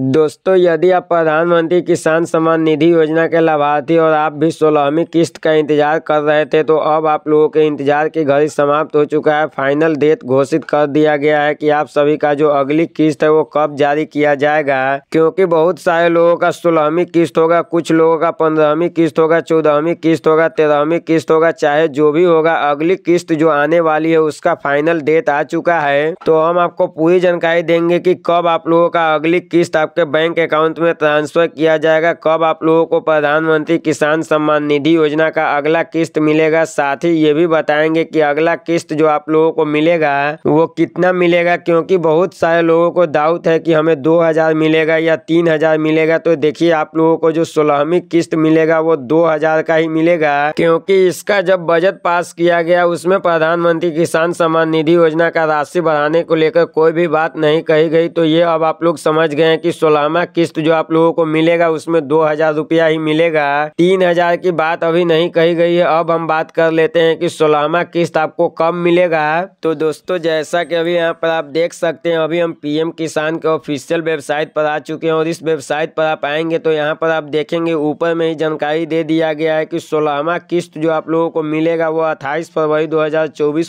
दोस्तों यदि आप प्रधानमंत्री किसान सम्मान निधि योजना के लाभार्थी और आप भी सोलहवीं किस्त का इंतजार कर रहे थे तो अब आप लोगों के इंतजार की घड़ी समाप्त हो चुका है फाइनल डेट घोषित कर दिया गया है कि आप सभी का जो अगली किस्त है वो कब जारी किया जाएगा क्योंकि बहुत सारे लोगों का सोलहवीं किस्त होगा कुछ लोगों का पंद्रहवीं किस्त होगा चौदहवीं किस्त होगा तेरहवीं किस्त होगा चाहे जो भी होगा अगली किस्त जो आने वाली है उसका फाइनल डेट आ चुका है तो हम आपको पूरी जानकारी देंगे की कब आप लोगों का अगली किस्त आपके बैंक अकाउंट में ट्रांसफर किया जाएगा कब आप लोगों को प्रधानमंत्री किसान सम्मान निधि योजना का अगला किस्त मिलेगा साथ ही ये भी बताएंगे कि अगला किस्त जो आप लोगों को मिलेगा वो कितना मिलेगा क्योंकि बहुत सारे लोगों को डाउट है कि हमें दो हजार मिलेगा या तीन हजार मिलेगा तो देखिए आप लोगों को जो सोलहवीं किस्त मिलेगा वो दो हजार का ही मिलेगा क्योंकि इसका जब बजट पास किया गया उसमें प्रधानमंत्री किसान सम्मान निधि योजना का राशि बढ़ाने को लेकर कोई भी बात नहीं कही गई तो ये अब आप लोग समझ गए की कि सोलहवा किस्त जो आप लोगों को मिलेगा उसमें दो हजार रुपया ही मिलेगा तीन हजार की बात अभी नहीं कही गई है अब हम बात कर लेते हैं कि सोलहवा किस्त आपको कब मिलेगा तो दोस्तों जैसा कि अभी यहाँ पर आप देख सकते हैं अभी हम पीएम किसान के ऑफिशियल वेबसाइट पर आ चुके हैं और इस वेबसाइट पर आप आएंगे तो यहाँ पर आप देखेंगे ऊपर में ही जानकारी दे दिया गया है की सोलहवा किस्त जो आप लोगों को मिलेगा वो अट्ठाईस फरवरी दो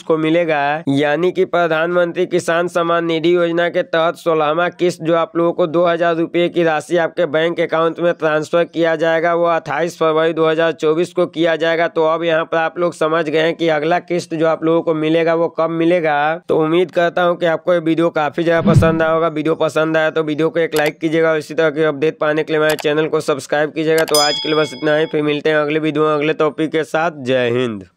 को मिलेगा यानी की प्रधानमंत्री किसान सम्मान निधि योजना के तहत सोलहवा किस्त जो आप लोगों को दो हजार रुपये की राशि आपके बैंक अकाउंट में ट्रांसफर किया जाएगा वो अट्ठाईस फरवरी 2024 को किया जाएगा तो अब यहाँ पर आप लोग समझ गए हैं कि अगला किस्त जो आप लोगों को मिलेगा वो कब मिलेगा तो उम्मीद करता हूँ कि आपको ये वीडियो काफी ज्यादा पसंद आया होगा वीडियो पसंद आया तो वीडियो को एक लाइक कीजिएगा और इसी तरह की अपडेट पाने के लिए हमारे चैनल को सब्सक्राइब कीजिएगा तो आज के लिए बस इतना ही फिर मिलते हैं अगले वीडियो अगले टॉपिक के साथ जय हिंद